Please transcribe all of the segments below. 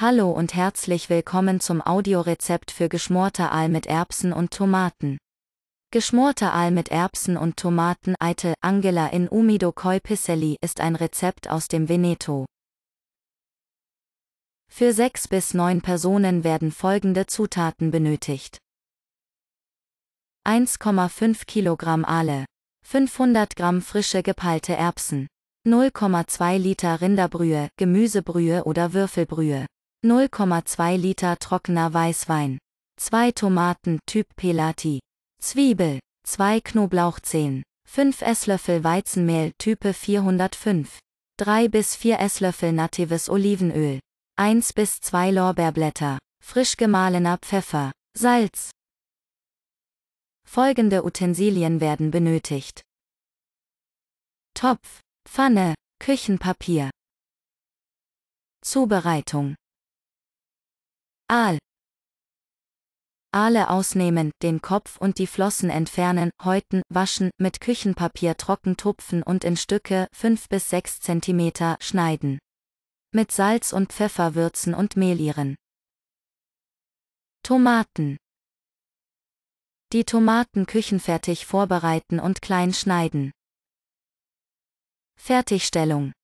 Hallo und herzlich willkommen zum Audiorezept für geschmorte Aal mit Erbsen und Tomaten. Geschmorte Aal mit Erbsen und Tomaten Eitel Angela in Umido Koi Piselli ist ein Rezept aus dem Veneto. Für 6 bis neun Personen werden folgende Zutaten benötigt. 1,5 Kilogramm Aale, 500 Gramm frische gepeilte Erbsen, 0,2 Liter Rinderbrühe, Gemüsebrühe oder Würfelbrühe. 0,2 Liter trockener Weißwein, 2 Tomaten Typ Pelati, Zwiebel, 2 Knoblauchzehen, 5 Esslöffel Weizenmehl Type 405, 3 bis 4 Esslöffel natives Olivenöl, 1 bis 2 Lorbeerblätter, frisch gemahlener Pfeffer, Salz. Folgende Utensilien werden benötigt. Topf, Pfanne, Küchenpapier. Zubereitung Aal. Aale ausnehmen, den Kopf und die Flossen entfernen, häuten, waschen, mit Küchenpapier trocken tupfen und in Stücke 5 bis 6 cm schneiden. Mit Salz und Pfeffer würzen und mehlieren. Tomaten. Die Tomaten küchenfertig vorbereiten und klein schneiden. Fertigstellung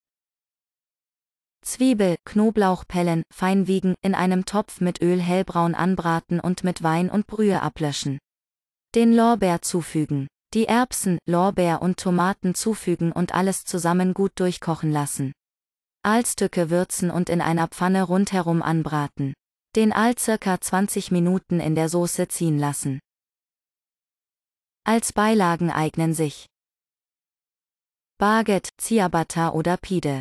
Zwiebel, Knoblauchpellen, Feinwiegen, in einem Topf mit Öl hellbraun anbraten und mit Wein und Brühe ablöschen. Den Lorbeer zufügen. Die Erbsen, Lorbeer und Tomaten zufügen und alles zusammen gut durchkochen lassen. Aalstücke würzen und in einer Pfanne rundherum anbraten. Den Aal circa 20 Minuten in der Soße ziehen lassen. Als Beilagen eignen sich Baguette, Ciabatta oder Pide.